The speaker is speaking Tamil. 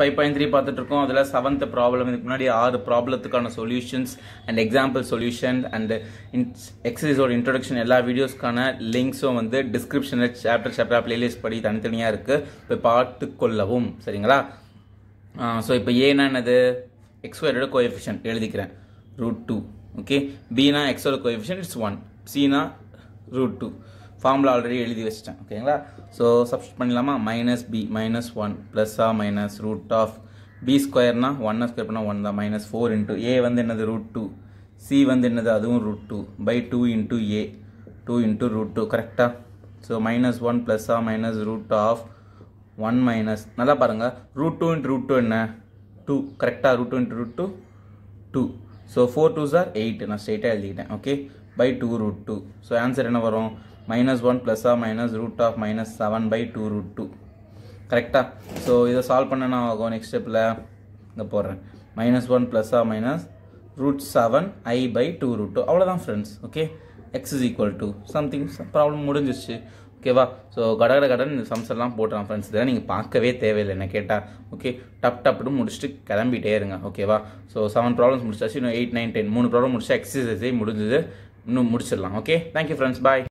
ஃபைவ் பாயிண்ட் த்ரீ பார்த்துட்ருக்கோம் அதில் செவன்த் ப்ராப்ளம் இதுக்கு முன்னாடி ஆறு ப்ராப்ளத்துக்கான solutions and example solution and எக்ஸசைஸோட இன்ட்ரொடக்ஷன் எல்லா வீடியோஸ்க்கான லிங்க்ஸும் வந்து டிஸ்கிரிப்ஷனில் சாப்டர் சாப்டராக ப்ளேலிஸ்ட் படி தனித்தனியாக இருக்குது இப்போ பார்த்து கொள்ளவும் சரிங்களா ஸோ இப்போ ஏன்னா என்னது எக்ஸ்கொயரோட கோஎஃபிஷியன்ட் எழுதிக்கிறேன் ரூட் டூ ஓகே பீனா எக்ஸோட கோஎஃபிஷியன்ட் இட்ஸ் ஒன் சீனா ரூட் டூ ஃபார்முலா ஆல்ரெடி எழுதி வச்சிட்டேன் ஓகேங்களா ஸோ சப்ஸ்ட் பண்ணலாமா மைனஸ் பி மைனஸ் ஒன் ப்ளஸ்ஸா மைனஸ் ரூட் ஆஃப் பி ஸ்கொயர்னா ஒன்னை ஸ்கொயர் பண்ணால் ஒன் தான் மைனஸ் ஃபோர் இன்ட்டு ஏ வந்து என்னது ரூட் டூ சி வந்து என்னது அதுவும் root two by two into A two into root two கரெக்டாக ஸோ மைனஸ் ஒன் ப்ளஸ்ஸா minus root of one minus நல்லா பாருங்கள் root two into root two என்ன டூ கரெக்டாக root two into root two two so four two sir eight நான் ஸ்ட்ரெயிட்டாக எழுதிக்கிட்டேன் okay by two root two so answer என்ன வரும் minus one plus r minus root of minus seven by two root two கரெக்டாக ஸோ இதை சால்வ் பண்ண நான் ஆகும் நெக்ஸ்ட் ஸ்டெப்பில் இதை போடுறேன் minus one plus r minus root seven I by two root two அவ்வளோதான் friends okay x is equal to something problem முடிஞ்சிச்சு ஓகேவா ஸோ கடகட கடன் இந்த சம்ஸ் எல்லாம் போட்டுறான் ஃப்ரெண்ட்ஸ் இதெல்லாம் நீங்கள் பார்க்கவே தேவையில்லை என்ன கேட்டால் ஓகே டப் டப்னு முடிச்சுட்டு கிளம்பிட்டே இருங்க ஓகேவா ஸோ செவன் ப்ராப்ளம்ஸ் முடிச்சாச்சு இன்னும் எயிட் நைன் டென் மூணு ப்ராப்ளம் முடிச்சா எக்ஸசைஸே முடிஞ்சது இன்னும் முடிச்சிடலாம் ஓகே தேங்க்யூ ஃப்ரெண்ட்ஸ் பாய்